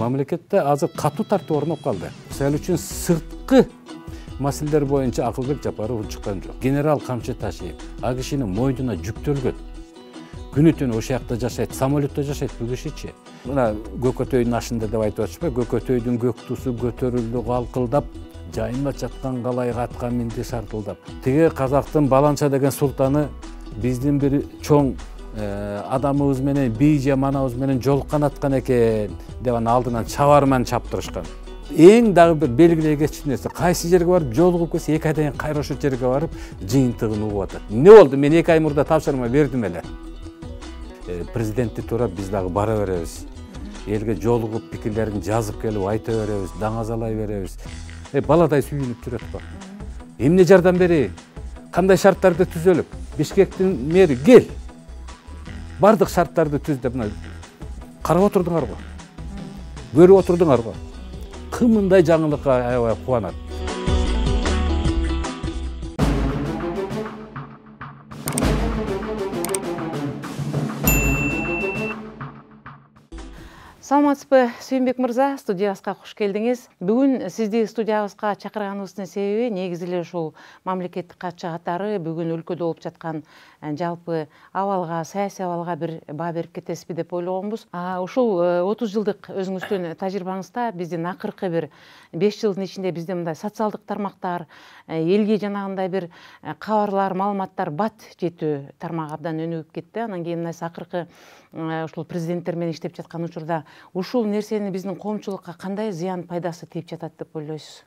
мамлекетте азыр катуу тарты орноп калды мисалы үчүн сырткы маселелер боюнча акылбек жапаров чыккан жок генерал камчы ташиев ал кишинин мойнуна жүктөлгөн күнү түнү ошол жакта жашайт самолетто жашайт бул кишичи мына көкөтөйдүн ашында деп айтып атышпайбы көкөтөйдүн көк туусу көтөрүлдү калкылдап жайылма жаткан калайга атка минди шартылдап тиги казактын баланча деген султаны биздин бир чоң адамыбыз менен бий манабыз менен жолуккан аткан экен деп анан алдынан чабарман чаптырышкан эң дагы бир кетчү нерсе кайсы жерге барып жолугуп келсе эки айдан кийин кайра ошол жерге барып жыйынтыгын угуп атат эмне болду мен эки ай мурда тапшырма бердим эле президентти туурап биз дагы бара беребиз элге жолугуп пикирлерин жазып келип айта беребиз даңазалай беребиз баладай сүйүнүп жүрөт го эмне жардам берейин кандай шарттарды түзөлүп бишкектин мэри кел бардық шарттарды түзді мына қарап отырдыңар ғой көріп отырдыңар ғой кім мындай жаңылыққа қуанады саламатсызбы сүйінбек мырза студиябызга куш келдиңиз бүгүн сизди студиябызга чакырганыбыздын себеби негизи эле ушул мамлекеттик катчы катары бүгүн өлкөдө болуп жаткан жалпы абалга саясий абалга бир баа берип кетесизби деп ойлогонбуз ушул э, отуз жылдык өзүңүздүн тажрыйбаңызда биздин акыркы бир беш жылдын ичинде бизде мындай социалдык тармактар элге жанагындай бир кабарлар э, маалыматтар бат жетүү тармагы абдан өнүгүп кетти анан кийин мына акыркы э, ушул президенттер менен иштеп жаткан учурда ушул нерсени биздин коомчулукка кандай зыян пайдасы тийип жатат деп ойлойсуз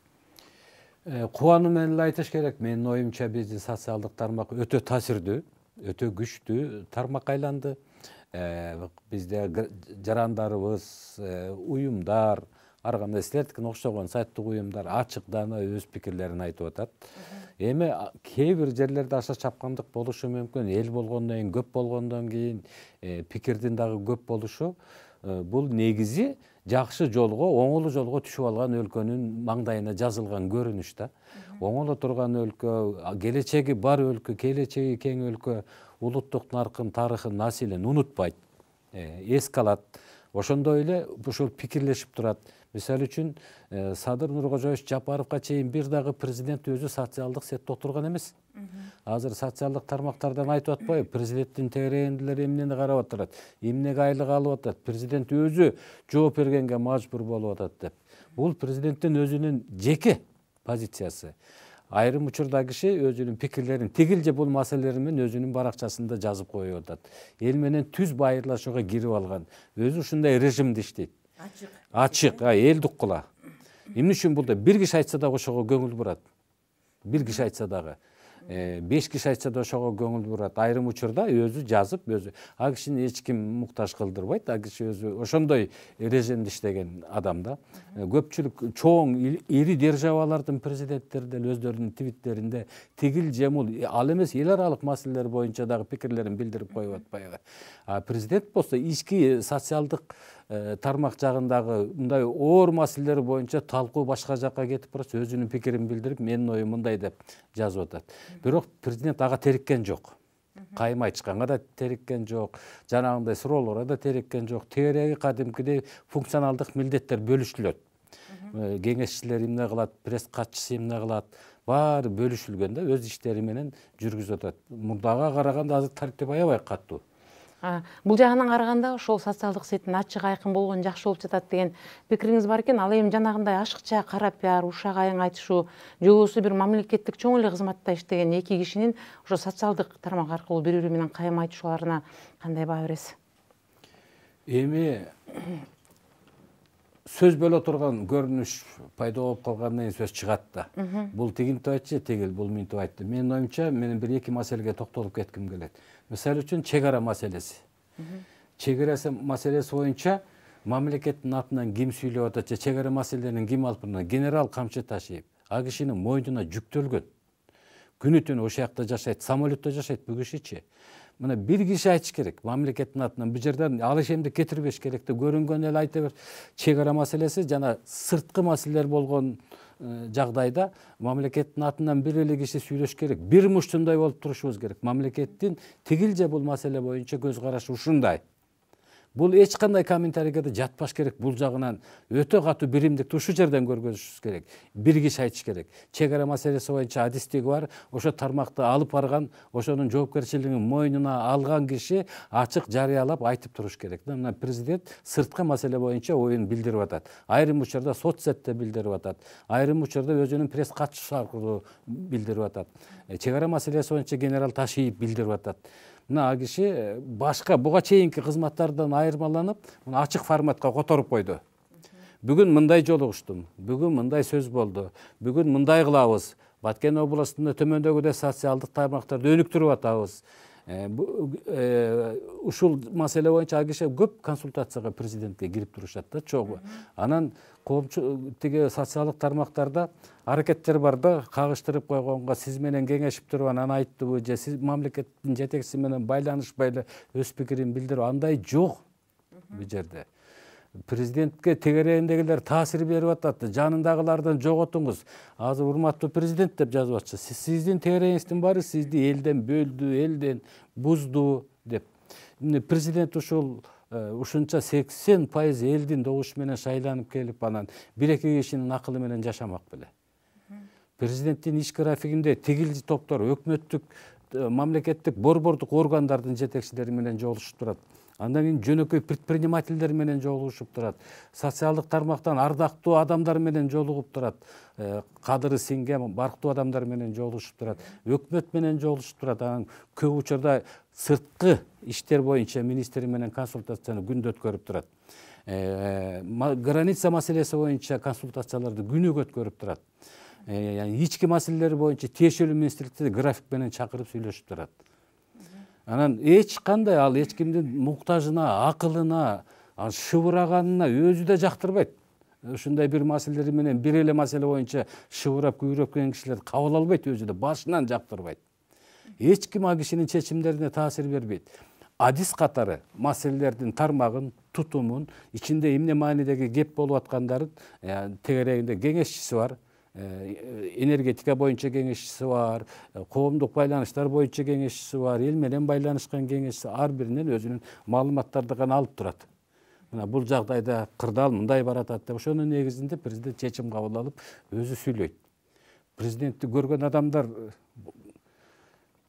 кубануу менен эле айтыш керек менин оюмча биздин социалдык тармак өтө таасирдүү өтө күчтүү тармакка айланды бизде жарандарыбыз уюмдар ар кандай силердикине окшогон сайттык уюмдар ачык даана өз пикирлерин айтып атат эми кээ бир жерлерде аша чапкандык болушу мүмкүн эл болгондон кийин көп болгондон кийин пикирдин дагы көп болушу бул негизи жақсы жолға оңолу жолға түшіп алған өлкөнүн маңдайына жазылған көрүнүш да оңоло турган өлкө келечеги бар өлкө келечеги кең өлкө улуттук наркын тарыхын насилин унутпайт э, эске алат ошондой эле ушул пикирлешип турат мисалы үчүн э, садыр нуркожоевич жапаровго чейин бир дагы президент өзү социалдык сетте отурган эмес азыр социалдык тармактардан айтып атпайбы президенттин тереңдилер эмнени карап атырат эмнеге айлык алып атат президент өзү жооп бергенге мажбур болуп атат деп бул президенттин өзүнүн жеке позициясы айрым учурда киши өзүнүн пикирлерин тигил же бул маселелер өзүнүн баракчасында жазып коюп атат эл менен түз байырлашууга кирип алган өзү ушундай режимде иштейт ачык ачык эл дуккула эмне үчүн булда бир киши айтса дагы ошого көңүл бурат бир киши айтса дагы беш киши айтса да ошого көңүл бурат айрым учурда өзү жазып өзү ал кишини эч ким муктаж кылдырбайт ал киши өзү ошондой режимде иштеген адам да э, көпчүлүк чоң ири державалардын президенттери деле өздөрүнүн твиттеринде тигил жемул э, ал эмес эл аралык маселелер боюнча дагы пикирлерин билдирип коюп атпайбы а президент болсо ички э, социалдык Э, тармак жагындагы мындай оор маселелер боюнча талкуу башка жака кетип баратса өзүнүн пикирин билдирип менин оюм мындай деп жазып атат бирок президент ага териккен жок кайым айтышканга да териккен жок жанагындай суроолорго да териккен жок тегереги кадимкидей функционалдык милдеттер бөлүшүлөт э, кеңешчилер эмне кылат пресс катчысы эмне кылат баары бөлүшүлгөн да өз иштери менен жүргүзүп атат мурдага караганда азыр тартип аябай катуу бул жагынан караганда ошол социалдык сеттин ачык айкын болгону жакшы болуп жатат деген пикириңиз бар экен ал эми жанагындай ашыкча кара пиар ушак айың айтышуу же болбосо бир мамлекеттик чоң эле кызматта иштеген эки кишинин ошо социалдык тармак аркылуу бири бири менен кайым айтышууларына кандай баа бересиз эми сөз бөлө турган көрүнүш пайда болуп калгандан кийин сөз чыгат да бул тигинтип айтчы тигил бул мынтип айтты менин оюмча мен бир эки маселеге токтолуп кетким келет мисалы үчүн чек ара маселеси чек ара маселеси боюнча мамлекеттин атынан ким сүйлөп атат же чек ара маселелерин ким алып барат генерал камчы ташыйып ал кишинин мойнуна жүктөлгөн күнү түнү ошол жакта жашайт самолетто жашайт бул кишичи мына белгиси айтыш керек мамлекеттин атынан бул жерден алишемди кетирбеш керек деп көрүнгөн эле айта бер чек ара маселеси жана сырткы маселелер болгон э, жагдайда мамлекеттин атынан бир эле киши сүйлөш керек бир муштундай болуп турушубуз керек мамлекеттин тигил же бул маселе боюнча көз карашы ушундай бул эч кандай комментарийге жатпаш керек бул жагынан өтө катуу биримдикти ушул жерден көргөзүшүбүз керек киши айтыш керек чек ара маселеси боюнча адистиги бар ошо тармакты алып барган ошонун жоопкерчилигин мойнуна алган киши ачык жарыялап айтып туруш керек мына президент сырткы маселе боюнча оюн билдирип атат айрым учурда соцсетте билдирип атат айрым учурда өзүнүн пресс катчысы аркылуу билдирип атат э, чек ара маселеси боюнча генерал ташиев билдирип атат мына киши э, башка буга чейинки кызматтардан айырмаланып мына ачык форматка которуп койду бүгүн мындай жолугуштум бүгүн мындай сөз болду бүгүн мындай кылабыз баткен областында төмөндөгүдөй социалдык тармактарды өнүктүрүп атабыз Э, э, ушул маселе боюнча ал киши көп консультацияга президентке кирип турушат да чогуу анан коомчу тиги социалдык тармактарда аракеттер бар да кагыштырып койгонго сиз менен кеңешип туруп анан айттыбы же сиз мамлекеттин жетекчиси менен байланышпай эле өз пикирин билдирип андай жок бул жерде президентке тегерегиндегилер таасир берип атат жанындагылардан жоготуңуз азыр урматтуу президент деп жазып атышат сиздин тегерегиңиздин баары сизди элден бөлдү элден бузду деп президент ушул э, ушунча сексен пайыз элдин добушу менен шайланып келип анан бир эки кишинин акылы менен жашамак беле президенттин иш графигинде топтар топтор өкмөттүк э, мамлекеттик борбордук органдардын жетекчилери менен жолугушуп турат андан кейін жөнөкөй предпринимательдер менен жолугушуп турат социалдык тармактан ардактуу адамдар менен жолугуп турат кадыры э, сиңген барктуу адамдар менен жолугушуп турат өкмөт менен жолугушуп турат анан көп учурда сырткы иштер боюнча министр менен консультацияны күндө өткөрүп турат э, граница маселеси боюнча консультацияларды күнүгө өткөрүп турат э, ички маселелер боюнча тиешелүү министрликтерди график менен чакырып сүйлөшүп турат анан эч кандай ал эч кимдин муктажына акылына шыбыраганына өзү да жактырбайт ушундай бир маселелер менен бир эле маселе боюнча шыбырап келген кишилер кабыл албайт өзү да башынан жактырбайт эч ким ал кишинин чечимдерине таасир бербейт адис катары маселелердин тармагын тутумун ичинде эмне маанидеги кеп болуп аткандарын э, тегерегинде кеңешчиси бар энергетика боюнча кеңешчиси бар коомдук байланыштар боюнча кеңешчиси бар эл менен байланышкан кеңешчиси ар биринен өзүнүн маалыматтарды гана алып турат мына бул жагдайда кырдаал мындай баратат деп ошонун негизинде президент чечим кабыл алып өзү сүйлөйт президентти көргөн адамдар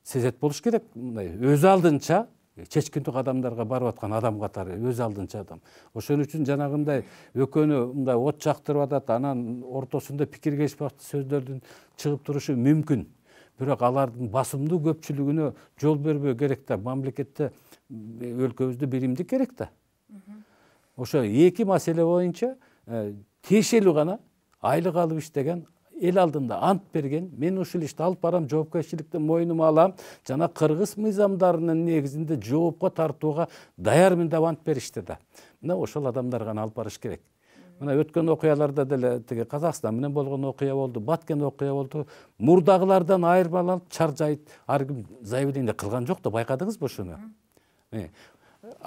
сезет болуш керек мындай өз алдынча чечкиндүү адамдарга барып аткан адам катары өз алдынча адам ошон үчүн жанагындай экөөнү мындай от жактырып атат анан ортосунда пикир атат сөздөрдүн чыгып турушу мүмкүн бирок алардын басымдуу көпчүлүгүнө жол бербөө керек да мамлекетте өлкөбүздө биримдик керек да ошо эки маселе боюнча э, тиешелүү гана айлык алып иштеген эл алдында ант берген мен ушул ишти алып барам жоопкерчиликти мойнума алам жана кыргыз мыйзамдарынын негизинде жоопко тартууга даярмын деп ант беришти да мына ошол адамдар гана алып барыш керек мына өткөн окуяларда деле тиги казакстан менен болгон окуя болду баткен окуя болду мурдагылардан айырмаланып жайыт ар ким заявление кылган жок да байкадыңызбы ушуну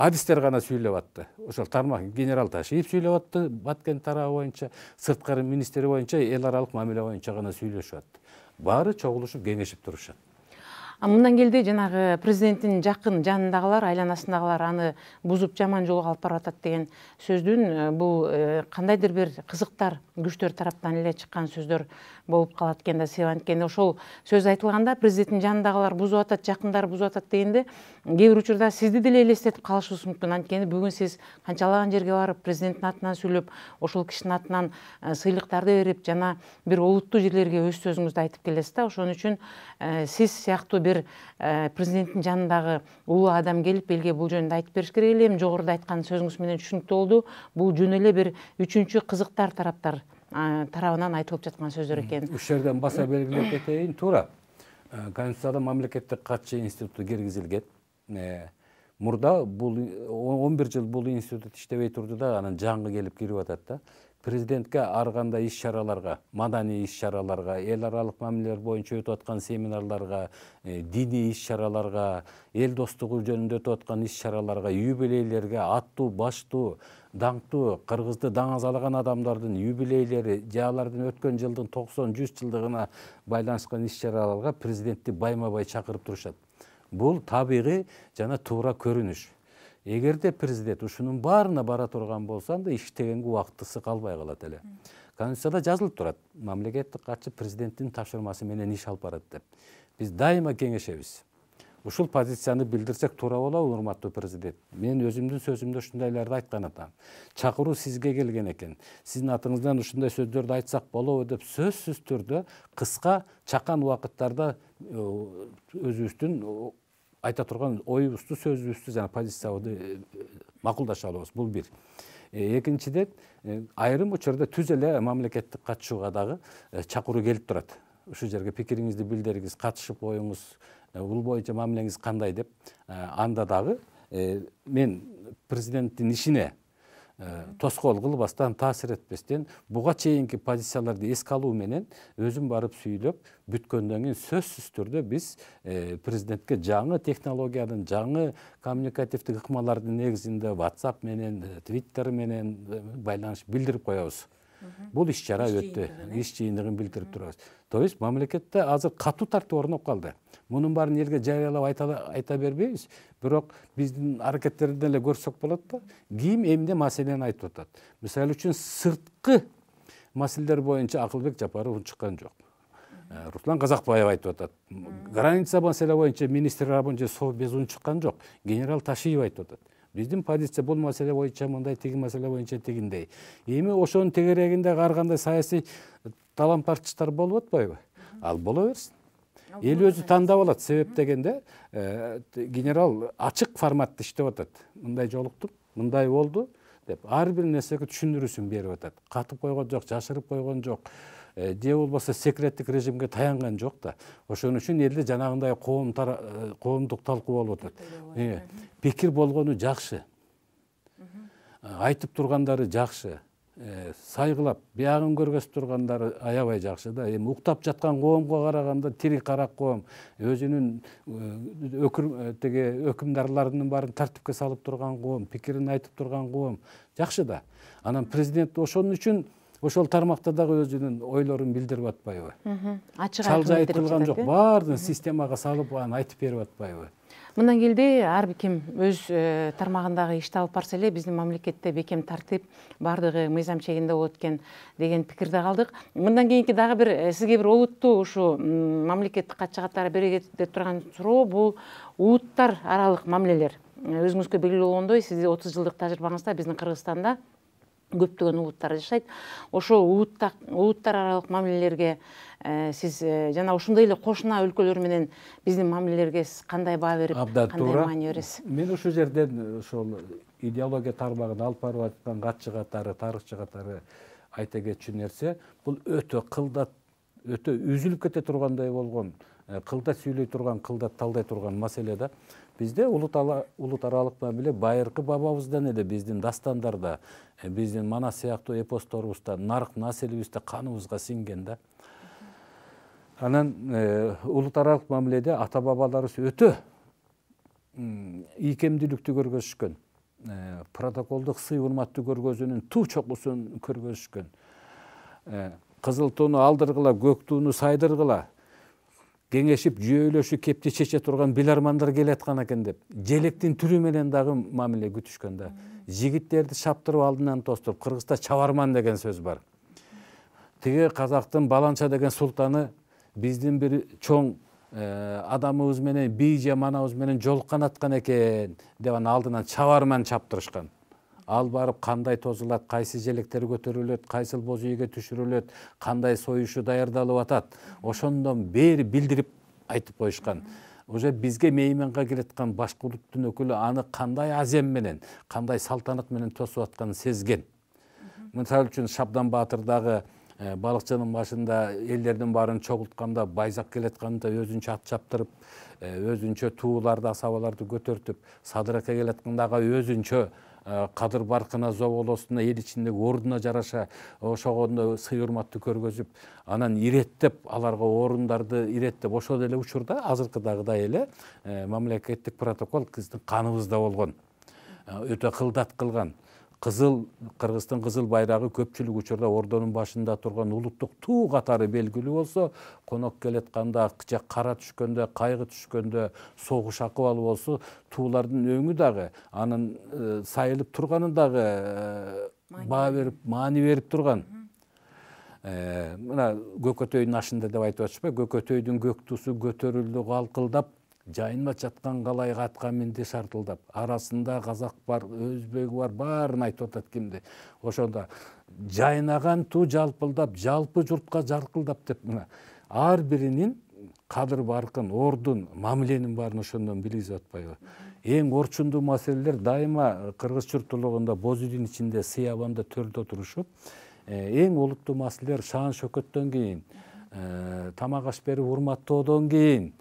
адистер ғана сөйлеп атты ошол тармак генерал ташиев сөйлеп атты баткен тарабы боюнча сырткы министри боюнча эл аралык мамиле боюнча гана сүйлөшүп атты баары чогулушуп кеңешип турушат мындан келді жанагы президенттин жакын жанындагылар айланасындагылар аны бузуп жаман жолго алып барып атат деген сөздүн э, бул кандайдыр э, бир кызыктар күчтөр тараптан эле чыккан сөздөр болуп калат экен да себеп анткени ошол сөз айтылганда президенттин жанындагылар бузуп атат жакындары бузуп атат дегенде кээ бир учурда сизди деле элестетип калышыбыз мүмкүн анткени бүгүн сиз канчалаган жерге барып президенттин атынан сүйлөп ошол кишинин атынан э, сыйлыктарды берип жана бир олуттуу жерлерге өз сөзүңүздү айтып келесиз да ошон үчүн сиз сыяктуу бир э, президенттин жанындагы улуу адам келип элге бул жөнүндө айтып бериш керек эле эми жогоруда айткан сөзүңүз менен түшүнүктүү болду бул жөн эле бир үчүнчү кызыктар тараптар тарабынан айтылып жаткан сөздөр экен ушул жерден баса белгилеп кетейин туура э, конституцияда мамлекеттик катчы институту киргизилген э, мурда бул он бир жыл бул институт иштебей турду да анан жаңы келип кирип атат да президентке арғанда кандай иш чараларга маданий иш чараларга эл аралық мамилелер боюнча өтүп аткан семинарларға диний иш чараларга эл достығы жөнүндө өтүп аткан иш чараларга юбилейлерге аттуу баштуу даңктуу кыргызды даңазалаган адамдардын юбилейлери же алардын өткөн жылдын токсон жүз жылдыгына байланышкан иш чараларга президентти байма бай чакырып турушат бул табигый жана туура көрүнүш эгерде президент ушунун баарына бара турган болсо анда иштегенге убактысы калбай калат эле конституцияда жазылып турат мамлекеттик катчы президенттин тапшырмасы менен иш алып барат деп биз дайыма кеңешебиз ушул позицияны билдирсек туура болобу урматтуу президент мен өзүмдүн сөзүмдө ушундайларды айткан атам чакыруу сизге келген экен сиздин атыңыздан ушундай сөздөрдү айтсак болобу деп сөзсүз түрдө кыска чакан убакыттарда э, өзүбүздүн айта турган оюбузду сөзүбүздү жана позициябызды э, бұл алабыз бул бир экинчиден айрым учурда түз эле мамлекеттик катышууга дагы чакыруу э, келип турат ушул жерге пикириңизди билдириңиз катышып коюңуз э, бул боюнча мамилеңиз кандай деп анда дагы мен президенттин ишине Э, тоскоол кылбастан таасир этпестен буга чейинки позицияларды эске алуу менен өзүм барып сүйлөп бүткөндөн сөз сөзсүз біз биз э, президентке жаңы технологиянын жаңы коммуникативдик ыкмалардын негизинде whatsapp менен э, twitter менен байланыш билдирип коебуз бұл іс чара өтті иш жыйындыгын білдіріп турабыз то есть мамлекетте азыр қату тартип орноп қалды. мунун баарын элге жарыялап айта, айта бербейбиз бирок біздің аракеттерден эле көрсөк болот да ким эмне маселени айтып атат мисалы үчүн сырткы маселелер боюнча акылбек жапаров чыккан жок ә, руслан казакбаев айтып атат граница маселе боюнча министр без совбез чыккан жок генерал ташиев айтып атат биздин позиция бул маселе боюнча мындай тиги маселе боюнча тигиндей эми ошонун тегерегинде ар кандай саясий э, тартыштар болуп атпайбы ал боло берсин эл өзү тандап алат себеп дегенде э, генерал ачык форматта иштеп атат мындай жолуктум мындай болду деп ар бир нерсеге түшүндүрүүсүн берип атат катып койгон жок жашырып койгон жок же э, болбосо секреттик режимге таянган жок да ошон үчүн элде жанагындай коомдук талкуу болуп атат пикир болгону жакшы айтып тургандары жакшы сайгылап биягын көргөзүп тургандары аябай жакшы да эми уктап жаткан коомго караганда тири карак коом өзүнүн тиги өкүмдарларынын баарын тартипке салып турган коом пикирин айтып турган коом жакшы да анан президент ошон үчүн ошол тармакта дагы өзүнүн ойлорун билдирип атпайбы ачык айтылган жок баардыгын системага салып анан айтып берип атпайбы мындан келди ар би ким өз э, тармагындагы ишти алып барса эле биздин мамлекетте бекем тартип баардыгы мыйзам чегинде болот экен деген пикирде калдык мындан кийинки дагы бир э, сизге бир олуттуу ушу мамлекеттик катчы катары бере кее турган суроо бул улуттар аралык мамилелер э, өзүңүзгө белгилүү болгондой сиздин отуз жылдык тажрыйбаңызда биздин кыргызстанда көптөгөн улуттар жашайт ошол улуттар аралық аралык мамилелерге э, сиз э, жана ошондой эле кошуна өлкөлөр менен биздин мамилелерге сиз кандай баа берип абдан туура маани бересиз мен ушул жерден э, ошол идеология тармагына алып барып аткан катчы катары тарыхчы катары айта кетчү нерсе бул өтө кылдат өтө үзүлүп кете тургандай болгон кылдат сүйлөй турган кылдат талдай турган маселе да бизде улут аралык мамиле байыркы бабабыздан эле біздің дастандарда биздин манас сыяктуу эпосторубузда нарық, населибизде каныбызга сиңген да анан улут аралык мамиледе ата бабаларыбыз өтө ийкемдүүлүктү көргөзүшкөн протоколдук сый урматты көргөзүүнүн туу чокусун көргөзүшкөн кызыл тууну алдыргыла көк тууну сайдыргыла кеңешип жүйөлөшүп кепти чече турган билармандар келаткан экен деп желектин түрү менен дагы мамиле күтүшкөн да жигиттерди шаптырып алдынан тостуруп кыргызда чабарман деген сөз бар тиги казактын баланча деген султаны биздин бир чоң э, адамыбыз менен бий же манабыз менен жолуккан аткан экен деп анан алдынан чабарман чаптырышкан ал барып қандай тозылат, қайсы желектер көтеріледі қайсыл боз үйге түшіріледі қандай союшы даярдалып атат ошондон бери билдирип айтып коюшкан уже бизге мейменге келеаткан улуттун өкүлү аны кандай азем менен кандай салтанат менен тосуп атканын сезген мисалы үчүн шабдан баатыр дагы э, балыкчынын башында элдердин баарын чогултканда байзак келатканда өзүнчө ат чаптырып э, өзүнчө тууларды асабаларды көтөртүп садыракка келатканда ага өзүнчө кадыр э, баркына зоболосуна эл ичиндеги ордуна жараша ошогодо сый урматты көргөзүп анан иреттеп аларга орундарды иреттеп ошол эле учурда азыркыдагыдай эле э, мамлекеттик протокол биздин каныбызда болгон э, өтө қылдат кылган қызыл қырғыздың қызыл байрағы көпчілік учурда ордонун башында турган улуттук туу катары белгилүү болсо конок келатканда же кара түшкөндө кайгы түшкөндө согуш акыбалы болсо туулардын өңү дагы анын сайылып турганы дагы баа берип маани берип турган мына көкөтөйдүн ашында деп айтып атышпайбы көкөтөйдүн көк туусу көтөрүлдү калкылдап жайнап жаткан калайык атка минди шартылдап арасында казак бар өзбек бар баарын айтып атат кимди ошондо жайнаган туу жалпылдап жалпы журтка жаркылдап деп мына ар биринин кадыр баркын ордун мамиленин баарын ошондон билгизип атпайбы эң орчундуу маселелер дайыма кыргыз журттулугунда боз үйдүн ичинде сыябанда төрдө отурушуп э, эң олуттуу маселелер шаан шөкөттөн кийин э, тамак аш берип урматтоодон кийин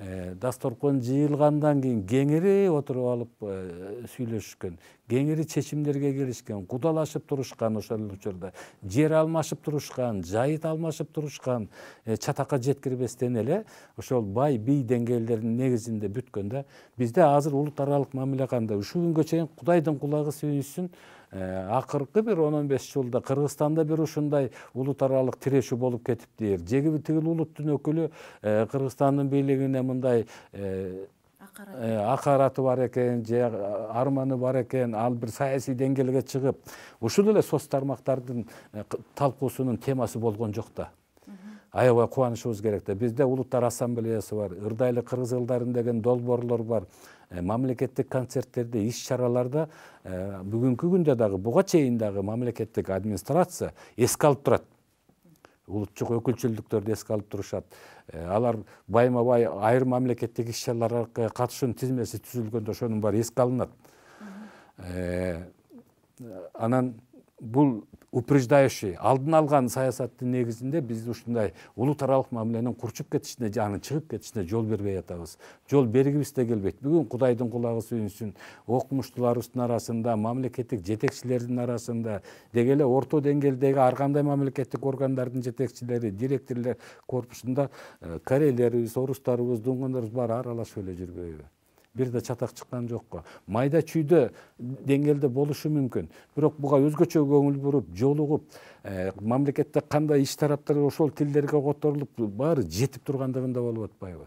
Э, дасторкон жыйылгандан кийин кеңири отуруп алып э, сүйлөшүшкөн кеңири чечимдерге келишкен кудалашып турушкан ошол эле учурда жер алмашып турушкан жайыт алмашып турушкан э, чатакка жеткирбестен эле ошол бай бий деңгээлдердин негизинде бүткөн да бизде азыр улут аралык мамиле кандай ушул күнгө чейин кудайдын кулагы сүйүнсүн Э, акыркы бир он он беш жылда кыргызстанда бир ушундай улут аралык тирешүү болуп кетиптир жеги тигил улуттун өкүлү э, кыргызстандын бийлигине мындай э, акараты бар экен же арманы бар экен ал бир саясий деңгээлге чыгып ушул эле соц тармактардын талкуусунун темасы болгон жок да аябай кубанышыбыз керек да бизде улуттар ассамблеясы бар ырдайлы кыргыз ылдарын деген долбоорлор бар ә, мамлекеттик концерттерде иш чараларда ә, бүгүнкү күндө дагы буга чейин дагы мамлекеттик администрация эске алып турат улуттук өкүлчүлдүктөрдү эске алып турушат алар байма бай айрым мамлекеттик иш чараларга катышуунун тизмеси түзүлгөндө ошонун баары эске алынат анан бұл упреждающий алдын алған саясаттың негізінде біз ушундай аралык мамиленин курчуп кетишине анын чыгып кетишине жол бербей атабыз жол бергибиз да келбейт бүгүн кудайдын кулагы сүйүнсүн окумуштууларыбыздын арасында мамлекеттик жетекчилердин арасында деги эле орто деңгээлдеги ар кандай мамлекеттик органдардын жетекчилери директорлор корпусунда э, корейлерибиз орустарыбыз дунгандарыбыз баары аралашып эле жүрбөйбү бир да чатак чыккан жокко майда чүйдө деңгээлде болушу мүмкүн бирок буга өзгөчө көңүл буруп жолугуп мамлекетте кандай иш тараптар ошол тилдерге которулуп баары жетип тургандыгында болуп атпайбы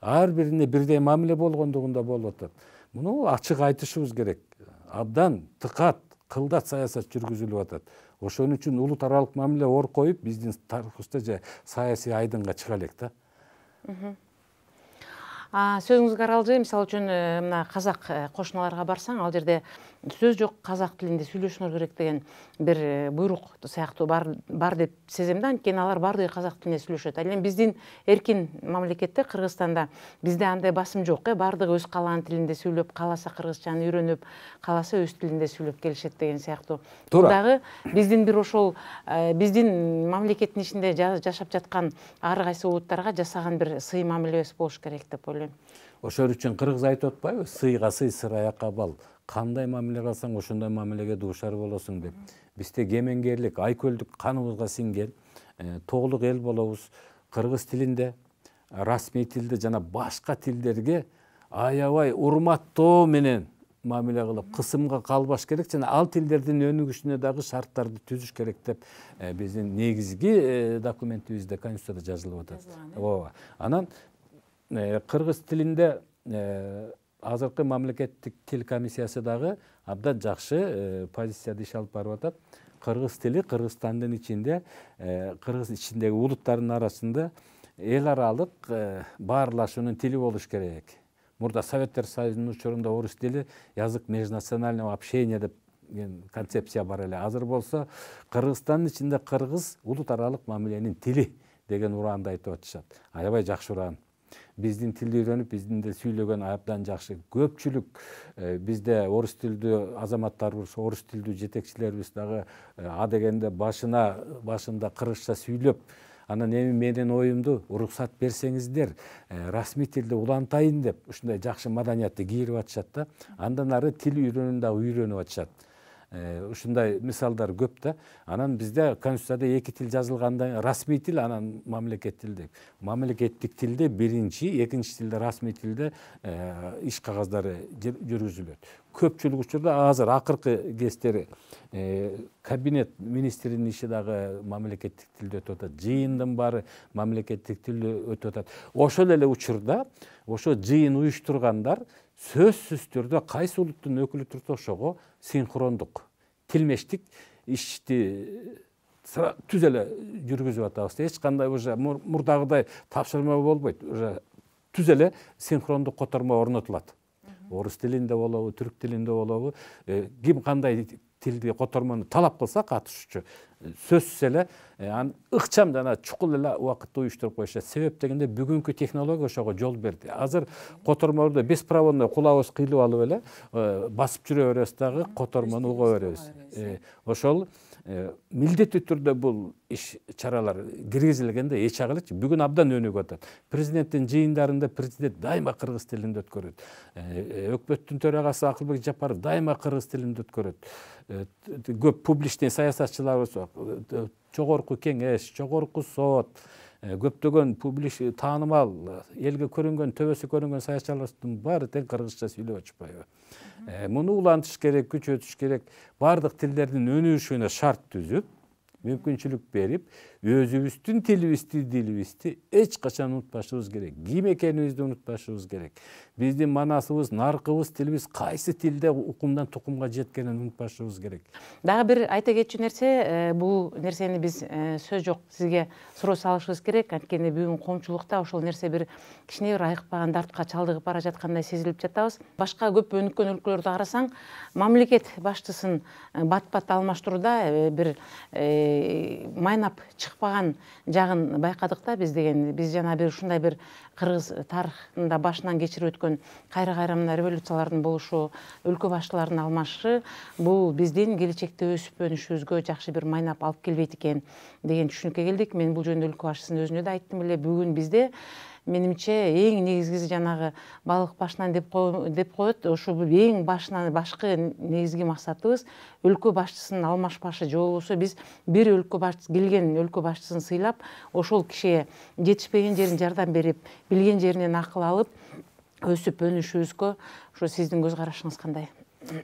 ар бирине бирдей мамиле болгондугунда болуп атат муну ачык айтышыбыз керек абдан тыкат кылдат саясат жүргүзүлүп атат ошон үчүн улут аралык мамиле ор коюп биздин тарыхыбызда же саясий айдынга чыга элек да сөзіңізге аралжы мысалы үшін э, мына қазақ э, қошыналарға барсаң ал жерде сөз жок казак тилинде сүйлөшүңөр керек деген бир э, буйрук сыяктуу бар деп сезем да анткени алар баардыгы казак тилинде сүйлөшөт ал эми биздин эркин мамлекетте кыргызстанда бизде андай басым жок э баардыгы өз каалаган тилинде сүйлөп кааласа кыргызчаны үйрөнүп кааласа өз тилинде сүйлөп келишет деген сыяктуу тура дагы биздин бир ошол э, биздин мамлекеттин ичинде жашап жаткан ар кайсы улуттарга жасаган бир сый мамилебиз болуш керек деп ойлойм ошол үчүн кыргыз айтып атпайбы сыйга сый сыр бал қандай мамиле қылсаң ошондой мамилеге дуушар боласың деп бізде кеменгерлік, айкөлдүк қанымызға сиңген э, тоолук ел болобуз қырғыз тілінде расмий тилде жана башка тилдерге аябай урматтоо менен мамиле кылып кысымга калбаш керек жана ал тилдердин өнүгүшүнө дагы шарттарды түзүш керек деп э, биздин негизги э, документибизде конституцияда жазылып атат ооба анан кыргыз тилинде азыркы мамлекеттик тил комиссиясы дагы абдан жакшы э, позицияда иш алып барып атат кыргыз тили кыргызстандын ичинде э, кыргыз ичиндеги улуттардын арасында эл аралык э, баарлашуунун тили болуш керек мурда советтер союзунун учурунда орус тили язык межнационального общения деп концепция бар эле азыр болсо кыргызстандын ичинде кыргыз улут аралык мамиленин тили деген ураанды айтып атышат аябай жакшы ураан биздин тилди үйрөнүп биздин да сүйлөгөн абдан жакшы көпчүлүк бизде орус тилдүү азаматтарыбыз орус тилдүү жетекчилерибиз дагы адегенде башына башында кыргызча сүйлөп анан эми менин оюмду уруксат берсеңиздер расмий тилди улантайын деп ушундай жакшы маданиятты кейірі атышат да андан ары тил үйрөнүүнү дагы үйрөнүп атышат ушундай мисалдар көп да анан бизде конституцияда эки тил жазылганда расмий тил анан мамлекет тил деп мамлекеттик тилде биринчи экинчи тилде расмий тилде э, иш кагаздары жүргүзүлөт көпчүлүк учурда азыр акыркы кездери э, кабинет министринин иши дагы мамлекеттик тилде өтүп атат жыйындын баары мамлекеттик тилде өтүп атат ошол эле учурда ошо жыйын уюштургандар сөзсіз түрде қай ұлттың өкілі тұрса ошого синхрондук тилмештик ишти э, түз эле жүргүзүп атабыз эч кандай уже мурдагыдай тапшырма болбойт уже түз эле синхрондук котормо орнотулат орус тилинде болобу түрк тилинде болобу э, ким кандай тилди котормону талап кылса катышуучу сөзсүз эле анан ыкчам жана чукул эле убакытты уюштуруп коюшат себеп дегенде бүгүнкү технология ошого жол берди азыр котормолорду беспроводной кулабыз кыйлып алып эле басып жүрө беребиз дагы котормону уга беребиз ошол Э, милдеттүү түрдө бул иш чаралар киргизилгенде эч ак элечи бүгүн абдан өнүгүп атат президенттин жыйындарында президент дайыма кыргыз тилинде өткөрөт э, э, өкмөттүн төрагасы акылбек жапаров дайыма кыргыз тилинде өткөрөт көп публичный саясатчыларыбыз жогорку кеңеш жогорку сот көптөгөн публиш таанымал элге көрүнгөн төбөсү көрүнгөн саясатчылардын баары тең кыргызча сүйлөп атышпайбы э, муну улантыш керек күчөтүш керек баардык тилдердин өнүгүшүнө шарт түзүп мүмкүнчүлүк берип өзүбүздүн тилибизди дилибизди эч качан унутпашыбыз керек ким экенибизди унутпашыбыз керек биздин манасыбыз наркыбыз тилибиз кайсы тилде укумдан тукумга жеткенин унутпашыбыз керек дагы бир айта кетчү нерсе бул нерсени биз сөз жок сизге суроо салышыбыз керек анткени бүгүн коомчулукта ошол нерсе бир кичине бир айыкпаган дартка чалдыгып бара жаткандай сезилип жатабыз башка көп өнүккөн өлкөлөрдү карасаң мамлекет башчысын бат бат алмаштырууда бир майнап шықпаған жағын байқадық та біз деген біз жаңа бір ушундай бір қырғыз тарыхында башынан кечирип өткөн кайра кайра мына революциялардын болушу өлкө башчыларынын алмашышы бул биздин келечекте өсүп өнүшүбүзгө жакшы бир майнап алып келбейт экен деген түшүнүккө келдик мен бул жөнүндө өлкө башчысынын өзүнө да айттым эле бүгүн бизде менимче эң негизгиси жанагы балық башынан деп деп коет Ошо эң башынан башкы негизги максатыбыз өлкө башчысынын алмашпашы же болбосо биз бир өлкө башчысы келген өлкө башчысын сыйлап ошол кишиге жетишпеген жерин жардам берип билген жеринен акыл алып өсүп өнүшүбүзгө ушу сиздин көз карашыңыз кандай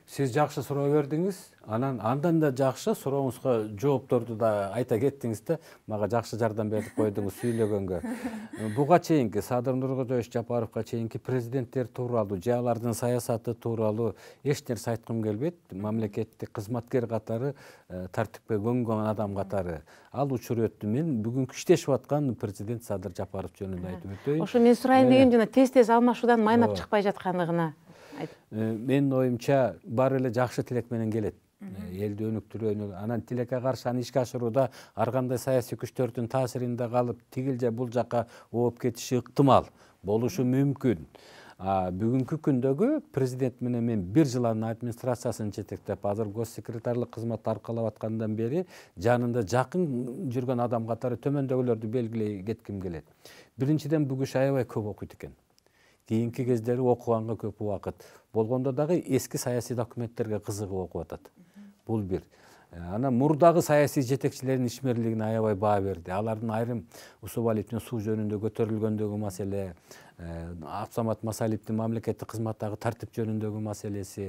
сиз жакшы суроо бердиңиз анан андан да жакшы сурооңузга жоопторду да айта кеттиңиз да мага жакшы жардам берип койдуңуз сүйлөгөнгө буга чейинки садыр нуркожоевич жапаровго чейинки президенттер тууралуу же алардын саясаты тууралуу эч нерсе айткым келбейт мамлекеттик кызматкер катары тартипке көнгөн адам катары ал учур өттү мен бүгүнкү иштешип аткан президент садыр жапаров жөнүндө айтып өтөйүн ошо мен сурайын дегеним жана тез тез алмашуудан майнап чыкпай жаткандыгына Э, менин оюмча баары эле жакшы тилек менен келет э, элди өнүктүрүүнү анан тилекке каршы аны ишке ашырууда ар кандай саясий күчтөрдүн таасиринде калып тигил же бул жака ооп кетиши ыктымал болушу мүмкүн бүгүнкү күндөгү президент менен мен бир жыл анын администрациясын жетектеп азыр гос кызмат кызматты аркалап аткандан бери жанында жакын жүргөн адам катары төмөндөгүлөрдү белгилей кетким келет биринчиден бугуш аябай көп окуйт экен кийинки кездери окуганга көп убакыт болгондо дагы эски саясий документтерге кызыгып окуп атат бул бир анан мурдагы саясий жетекчилердин ишмерлигине аябай баа берди алардын айрым усубалиевдин суу жөнүндө көтөрүлгөндөгү маселе абсамат масалиевдин мамлекеттик кызматтагы тартип жөнүндөгү маселеси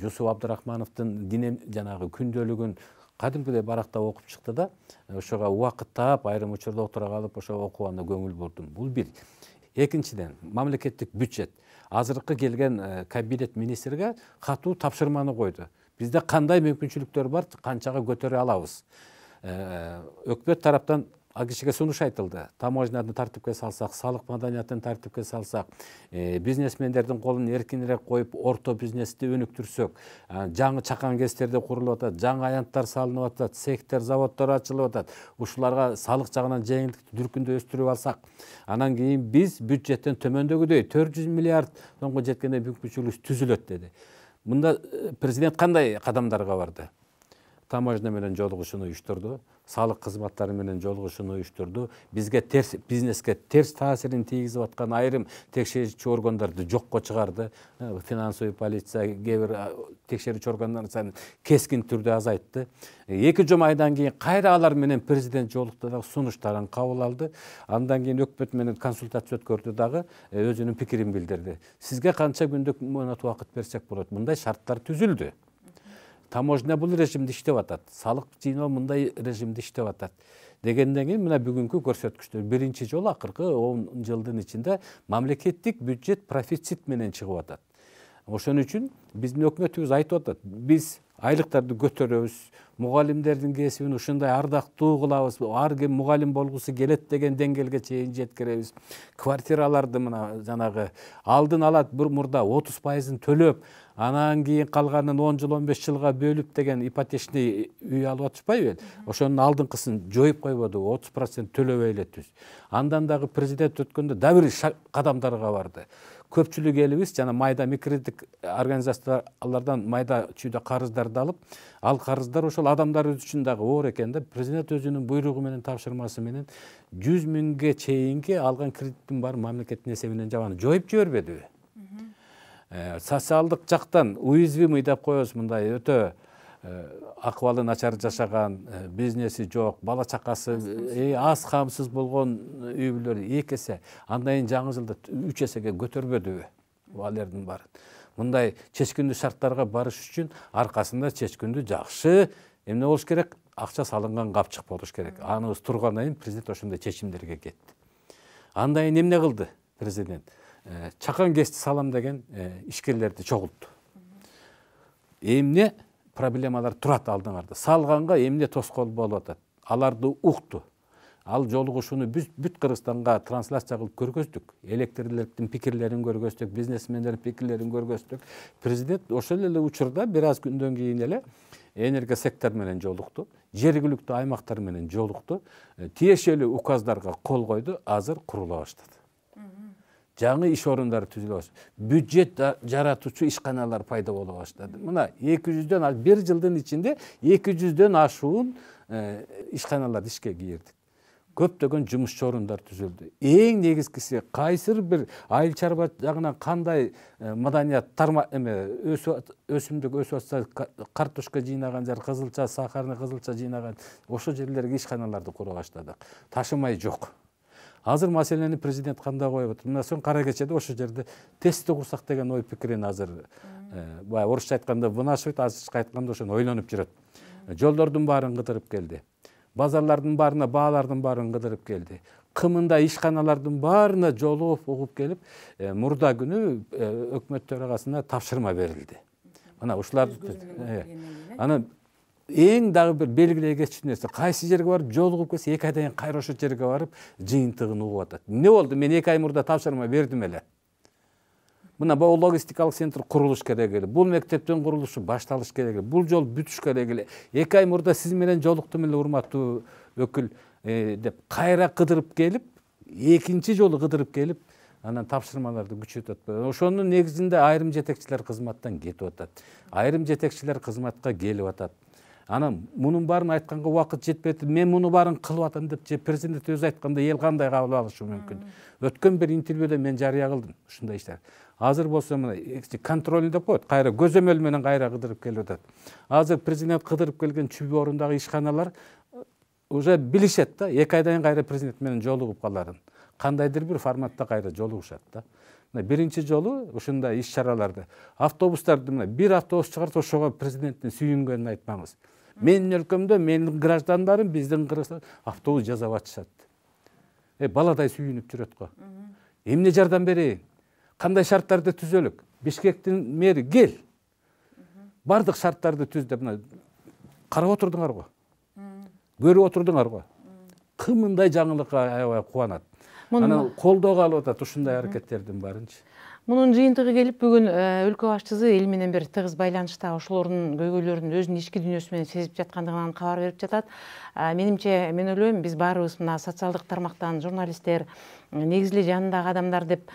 жусуп абдырахмановдун дине жанагы күндөлүгүн кадимкидей барактап окуп чыкты да ошого убакыт таап айрым учурда отура калып ошо окуганга көңүл бурдум бул бир Екіншіден, мамлекеттік бюджет азыркы келген э, кабинет министрге қату тапшырманы қойды. бізде қандай мүмкүнчүлүктөр бар канчага көтөрө алабыз э, э, өкмөт тараптан кишиге сунуш айтылды таможняны тартипке салсақ салык маданиятын тартипке салсақ бизнесмендердин бизнесмендердің эркинирээк коюп қойып орто бизнести өнүктүрсөк жаңы чакан кестерде курулуп атат жаңы аянттар салынып атат цехтер заводдор ачылып атат ушуларга салық жағынан жеңілдікті дүркүндө өстүрүп алсак анан кийин биз бюджеттен төмөндөгүдөй төрт жүз сомго жеткенде мүмкүнчүлүгүбүз түзүлөт деди мында э, президент кандай кадамдарга барды таможня менен жолугушууну уюштурду салык кызматтары менен жолугушууну уюштурду бизге терс бизнеске терс таасирин тийгизип аткан айрым текшерүүчү органдарды жокко чыгарды э, финансовый полиция кээ бир текшерүүчү органдардын санын кескин түрдө азайтты эки жума айдан кийин кайра алар менен президент жолукту дагы сунуштарын кабыл алды андан кийин өкмөт менен консультация өткөрдү дагы э, өзүнүн пикирин билдирди сизге канча күндүк мөөнөт убакыт берсек болот мындай шарттар түзүлдү таможня бұл режимде иштеп атат салық жыйноо мындай режимде иштеп атат дегенден кийин мына бүгүнкү көрсөткүчтөр биринчи жолу акыркы он жылдын ичинде мамлекеттик бюджет профицит менен чыгып атат ошон үчүн биздин өкмөтүбүз айтып атат биз айлыктарды көтөрөбүз мугалимдердин кесибин ушундай ардактуу кылабыз ар ким мугалим болгусу келет деген деңгээлге чейин жеткиребиз квартираларды мына жанагы алдын ала мурда отуз пайызын төлөп анан кийин калганын он жыл он беш жылга бөлүп деген ипотечный үй алып атышпайбы эл ошонун алдыңкысын жоюп койбоду отуз процент төлөбөй эле түз андан дагы президент өткөндө да бир кадамдарга барды көпчүлүк элибиз жана майда микрокредиттик организациялардан майда чүйдө карыздарды алып ал карыздар ошол адамдар үчүн дагы оор экен да президент өзүнүн буйругу менен тапшырмасы менен жүз миңге чейинки алган кредиттин баарын мамлекеттин эсебинен жабаны жоюп жибербедиби Э, социалдык жактан уязвимый деп коебуз мындай өтө э, акыбалы начар жашаган э, бизнеси жок бала чакасы аз камсыз болгон үй бүлөлөр эки эсе андан кийин жаңы жылда үч эсеге көтөрбөдүбү алердин баарын мындай чечкиндүү шарттарга барыш үчүн аркасында чечкиндүү жакшы эмне болуш керек акча салынган капчык болуш керек аныбыз тургандан кийин президент ошондой чечимдерге кетти андан кийин эмне кылды президент чакан кести салам деген ишкерлерди чогултту эмне проблемалар турат алдыңарда салганга эмне тоскоол болуп атат аларды укту ал жолугушууну биз бүт кыргызстанга трансляция кылып көргөздүк электрлердин пикирлерин көргөздүк бизнесмендердин пикирлерин көргөздүк президент ошол эле учурда бир аз күндөн кийин эле энергия сектор менен жолукту жергиликтүү аймактар менен жолукту тиешелүү указдарга кол койду азыр курула баштады жаңы иш орундары түзүлө баштады бюджет жаратуучу ишканалар пайда боло баштады мына эки жүздөн бир жылдын ичинде эки жүздөн ашуун ишканаларды э, ишке кирдик көптөгөн жумушчу орундар түзүлдү эң негизгиси кайсыр бир айыл чарба жагынан кандай э, маданият тарма эме өсүмдүк өсүп атса картошка жыйнагандар кызылча сахарный кызылча жыйнаган ошол жерлерге ишканаларды кура баштадык ташымай жок азыр маселени президент кандай коюп атат мына соң кара кечеде ошол жерде тестти курсак деген ой пикирин азыр э, баягы орусча айтканда вынашивает азча айтканда ошону ойлонуп жүрөт жолдордун баарын кыдырып келди базарлардын баарына баалардын баарын кыдырып келди кымында ишканалардын баарына жолугуп угуп келип э, мурда күнү э, өкмөт төрагасына тапшырма берилди мына ушуларды анан дагы дағы бір кетчү нерсе қайсы жерге барып жолугуп келсе эки айдан кийин кайра ошол жерге барып жыйынтыгын угуп атат эмне болду мен эки ай мурда тапшырма бердим эле мына бул логистикалык центр курулуш керек эле бул мектептин курулушу башталыш керек эле бул жол бүтүш керек эле эки ай мурда сиз менен жолуктум эле урматтуу өкүл деп кайра кыдырып келип экинчи жолу кыдырып келип анан тапшырмаларды күчөтүп атпайбы ошонун негизинде айрым жетекчилер кызматтан кетип атат айрым жетекчилер кызматка келип атат ана мұның барын айтқанға уақыт жетпеді мен мұны барын қылып жатырмын деп же президент өзі айтқанда ел қандай қабыл алушы мүмкін өткен бір интервьюда мен жария қылдым ушундай иштер азыр болса мына контрольный деп коет қайра көзөмөл менен кайра кыдырып келип атат азыр президент кыдырып келген чүбү орундагы ишканалар э, уже билишет да эки айдан кийин кайра президент менен жолугуп каларын кандайдыр бир форматта кайра жолугушат да мына биринчи жолу ушундай иш чараларды автобустарды мына бир автобус чыгарса ошого президенттин сүйүнгөнүн айтпаңыз менин өлкөмдө менин граждандарым биздин автобус жасап атышат баладай сүйүнүп жүрөт го эмне жардам берейин кандай шарттарды түзөлүк бишкектин мэри кел баардык шарттарды түз деп мына карап отурдуңар го көрүп отурдуңар го кымындай жаңылыкка аябай кубанат анан колдоо алып атат ушундай аракеттердин баарынчы мунун жыйынтыгы келип бүгүн э, өлкө башчысы эл менен бир тыгыз байланышта ошолордун көйгөйлөрүн өзүнүн ички дүйнөсү менен сезип жаткандыгынан кабар берип жатат менимче мен ойлойм биз баарыбыз мына социалдык тармактан журналисттер негизи эле жанындагы адамдар деп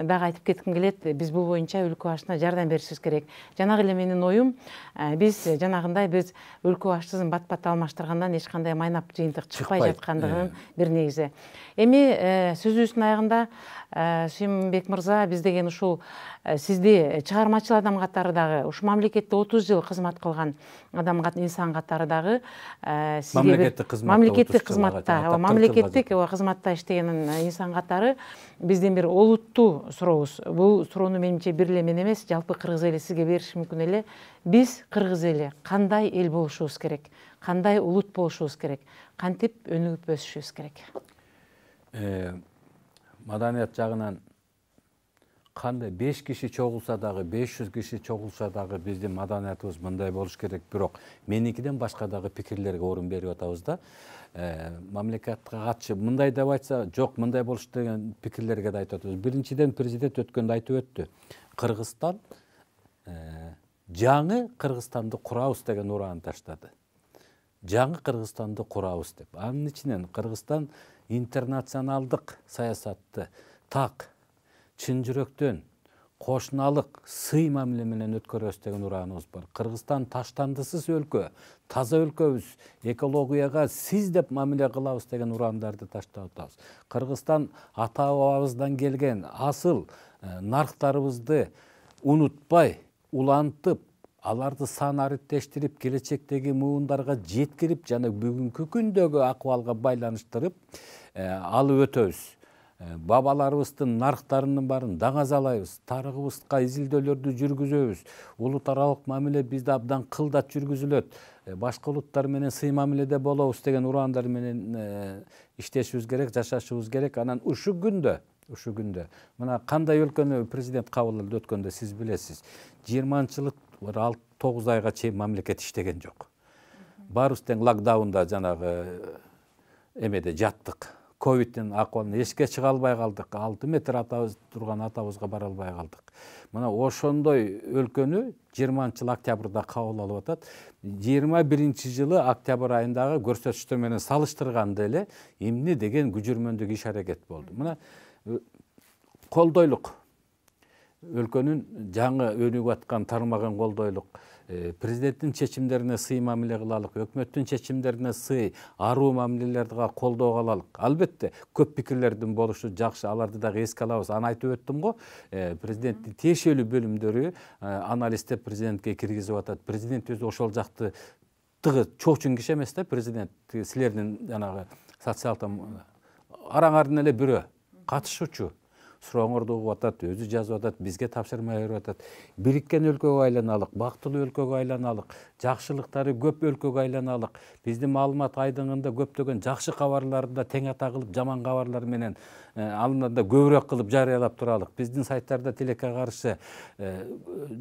дагы айтып кетким келет биз бул боюнча өлкө башчысына жардам беришибиз керек жанагы эле менин оюм э, биз жанагындай биз өлкө башчысын бат бат алмаштыргандан эч кандай майнап жыйынтык чыкпай жаткандыгынын э. бир негизи эми э, сөзүбүздүн аягында сүйүмбек мырза биз деген ушул сизди чыгармачыл адам катары дагы ушул мамлекетте отуз жыл кызмат кылган адам инсан катары дагы мамлекеттик кызмат мамлекеттик кызматта мамлекеттик кызматта иштеген инсан катары биздин бир олуттуу сурообуз бул суроону менимче бир эле мен эмес жалпы кыргыз эли сизге бериши мүмкүн эле биз кыргыз эли кандай эл болушубуз керек кандай улут болушубуз керек кантип өнүгүп өсүшүбүз керек э, маданият жагынан қандай 5 киши чогулса дагы 500 жүз киши чогулса дагы биздин мындай болуш керек бирок меникиден башка дагы пикирлерге орун берип атабыз да э, мамлекетке катчы мындай деп айтса жоқ мындай болуш деген пікірлерге да айтып атабыз президент өткөндө айтып өттү кыргызстан э, жаңы кыргызстанды курабыз деген ұран таштады жаңы кыргызстанды курабыз деп анын ішінен кыргызстан интернационалдық саясатты так чын жүрөктөн кошуналык сый мамиле менен өткөрөбүз деген урааныбыз бар кыргызстан таштандысыз өлкө таза өлкөбүз экологияга сиз деп мамиле кылабыз деген ураандарды таштап атабыз кыргызстан ата бабабыздан келген асыл э, нарктарыбызды унутпай улантып аларды санариптештирип келечектеги муундарга жеткирип жана бүгүнкү күндөгү акыбалга байланыштырып э, алып өтөбүз Э, бабаларыбыздын нарықтарынын баарын даңазалайбыз тарыхыбызга изилдөөлөрдү жүргүзөбүз улут аралык мамиле бизде абдан кылдат жүргүзүлөт э, башка улуттар менен сый мамиледе болобуз деген ураандар менен э, иштешибиз керек жашашыбыз керек анан ушул күндө ушу күндө мына кандай өлкөнү президент кабыл алды өткөндө сиз билесиз жыйырманчы жылы бир алты тогуз айга чейин мамлекет иштеген жок баарыбыз тең локдаунда жанагы эмеде жаттык ковидтин акыбалын эшикке чыга албай калдык алты метр атабыз турган атабызга бара албай калдык мына ошондой өлкөнү жыйырманчы жылы октябрда кабыл алып атат жыйырма биринчи жылы октябрь айындагы көрсөтүштөр менен салыштырганда эле эмне деген күжүрмөндүк иш аракет болду мына э, колдойлук өлкөнүн жаңы өнүгүп аткан тармагын колдойлук президенттин чечимдерине сый мамиле кылалык өкмөттүн чечимдерине сый аруу мамилелерге колдоо алалык албетте көп пикирлердин болушу жакшы аларды дагы эске алабыз аны айтып өттүм го президенттин тиешелүү бөлүмдөрү анализдеп президентке киргизип атат президент өзү ошол жакты тыгы чоочун киши эмес да президент силердин жанагы социалдык араңардын эле бирөө катышуучу сұраңырды ұғып атат өзі жазып атат бізге тапсырма беріп атат біріккен өлкөгө бақтылы бактылуу өлкөгө алық, жакшылыктары көп өлкөгө айланалық Бізді маалымат айдыңында көптөгөн жакшы кабарларды тең ата кылып жаман кабарлар менен Э, алдында көбірек қылып жариялап тұралық біздің сайттарда телеке қарсы э,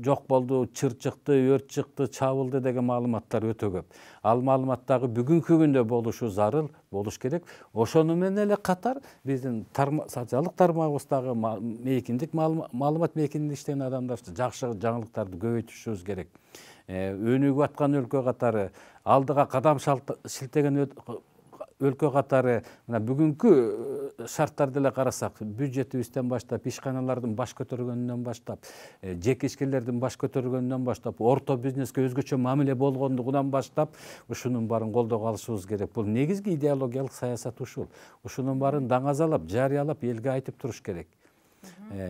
жоқ болды чыр шықты өрт шықты чабылды деген маалыматтар өтө көп ал дагы бүгүнкү күндө болушу зарыл болуш керек ошону менен эле катар биздин социалдык тармагыбыздагы мейкиндик маалымат мейкиндигинде иштеген адамдарды жакшы жаңылыктарды көбөйтүшүбүз керек э, өнүгүп аткан өлкө катары алдыга кадам шилтеген өлкө катары мына бүгүнкү э, шарттарды эле карасак бюджетибизден баштап ишканалардын баш көтөргөнүнөн баштап э, жеке ишкерлердин баш көтөргөнүнөн баштап орто бизнеске өзгөчө мамиле болгондугунан баштап ушунун баарын колдоп алышыбыз керек бул негизги идеологиялык саясат ушул ушунун баарын даңазалап жарыялап элге айтып туруш керек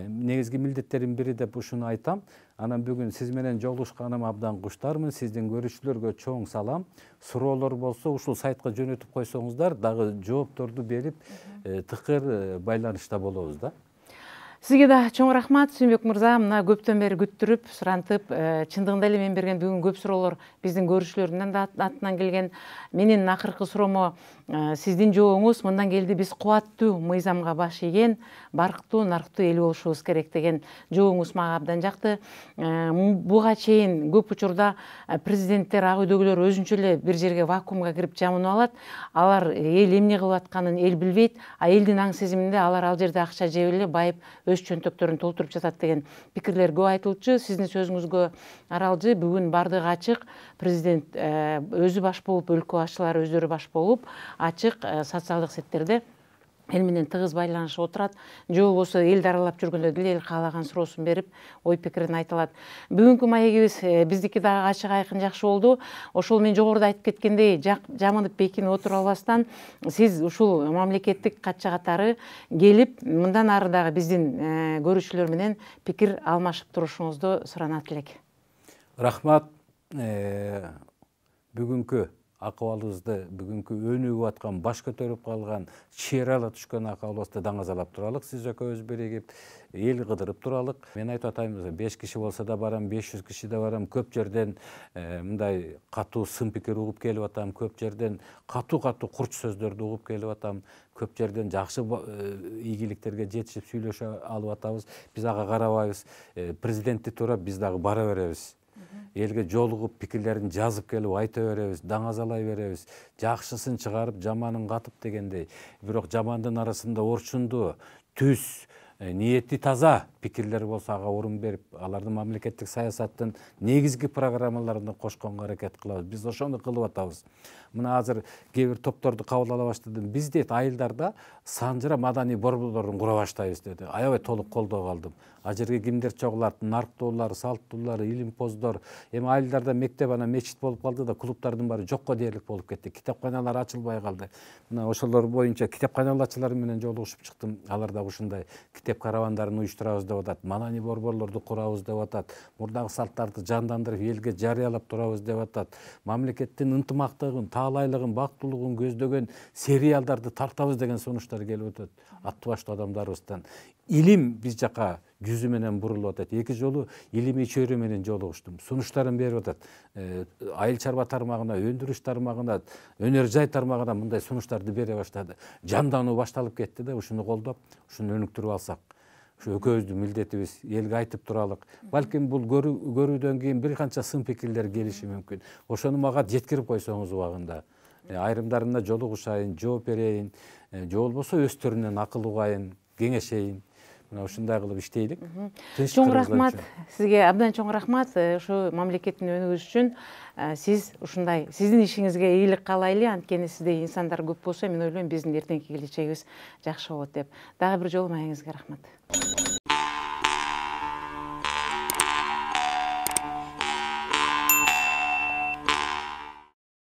негізгі милдеттердин бири деп ушуну айтам анан бүгүн сиз менен жолугушканыма абдан куштармын сиздин көрүүчүлөргө чоң салам суроолор болсо ушул сайтка жөнөтүп койсоңуздар дагы жоопторду берип э, тыкыр э, байланышта болобуз да сизге да чоң рахмат сүйүнбек мырза мына көптөн бери күттүрүп сурантып э, чындыгында эле мен берген бүгүн көп суроолор биздин көрүүчүлөрдүн атынан келген менин акыркы суроомо Э, сиздин жообуңуз мындан келди биз кубаттуу мыйзамга баш ийген барктуу нарктуу эл болушубуз керек деген жообуңуз мага абдан жакты э, буга чейин көп учурда э, президенттер ак үйдөгүлөр өзүнчө эле бир жерге вакуумга кирип жамынып алат алар эл эмне кылып атканын эл билбейт а элдин аң сезиминде алар ал жерде акча жеп эле байып өз чөнтөктөрүн толтуруп жатат деген пикирлер көп айтылчу сиздин сөзүңүзгө аралжы бүгүн баардыгы ачык президент өзү баш болуп өлкө башчылары өздөрү баш болуп ачык э, социалдык сеттерде эл менен тыгыз байланышып отурат же болбосо элди аралап жүргөндө деле эл каалаган суроосун берип ой пикирин айта алат бүгүнкү маегибиз э, биздики дагы ачык айкын жакшы болду ошол мен жогоруда айтып кеткендей жамынып бекинип отуруп албастан сиз ушул мамлекеттик катчы катары келип мындан ары дагы биздин э, көрүүчүлөр менен пикир алмашып турушуңузду суранат элек рахмат бүгүнкү акыбалыбызды бүгүнкү өнүгүп аткан баш көтөрүп калган ала түшкөн акыбалыбызды даңазалап туралык сиз экөөбүз биригип эл кыдырып туралык мен айтып атайын беш киши болсо да барам беш жүз киши да барам көп жерден э, мындай катуу сын пикир угуп келип атам көп жерден катуу катуу курч сөздөрдү угуп келип атам көп жерден жакшы э, ийгиликтерге жетишип сүйлөшө алып атабыз биз ага карабайбыз э, президентти туурап биз дагы бара беребиз элге жолугуп пикирлерин жазып келип айта беребиз даңазалай беребиз жакшысын чыгарып жаманын катып дегендей бирок жамандын арасында орчундуу түз ниети таза пикирлер болсо ага орун берип аларды мамлекеттик саясаттын негизги программаларына кошконго аракет кылабыз биз ошону кылып атабыз мына азыр кээ бир топторду кабыл ала баштадым биз дейт айылдарда санжыра маданий борборлорун кура баштайбыз деди аябай толук колдоо алдым а жерге кимдер чогулат нарктуулар салттуулар илимпоздор эми айылдарда мектеп анан мечит болуп калды да клубтардын баары жокко дээрлик болуп кетти китепканалар ачылбай калды мына ошолор боюнча китепканалачылар менен жолугушуп чыктым алар дагы ушундай китеп каравандарын уюштурабыз деп атат маанани борборлорду курабыз деп атат мурдагы салттарды жандандырып элге жарыялап турабыз деп атат мамлекеттин ынтымактыгын таалайлыгын бактылуулугун көздөгөн сериалдарды тартабыз деген сунуштар келип өтөт атты баштуу адамдарыбыздан илим биз жака жүзү менен бурулуп атат эки жолу илимий чөйрө менен жолугуштум сунуштарын берип атат айыл чарба тармагына өндүрүш тармагына өнөр жай тармагына мындай сунуштарды бере баштады жандануу башталып кетти да ушуну колдоп ушуну өнүктүрүп алсак ушу экөөбүздүн милдетибиз элге айтып туралык балким бул көрүүдөн кийин бир канча сын пикирлер келиши мүмкүн ошону мага жеткирип койсоңуз убагында айрымдарына жолугушайын жооп берейин же болбосо өздөрүнөн акыл угайын кеңешейин мына ушундай кылып иштейлик чоң рахмат сизге абдан чоң рахмат ушу э, мамлекеттин өнүгүшү үчүн э, сиз ушундай сиздин ишиңизге ийгилик каалайлы анткени сиздей инсандар көп болсо мен ойлойм биздин эртеңки келечегибиз жакшы болот деп дагы бир жолу маегиңизге рахмат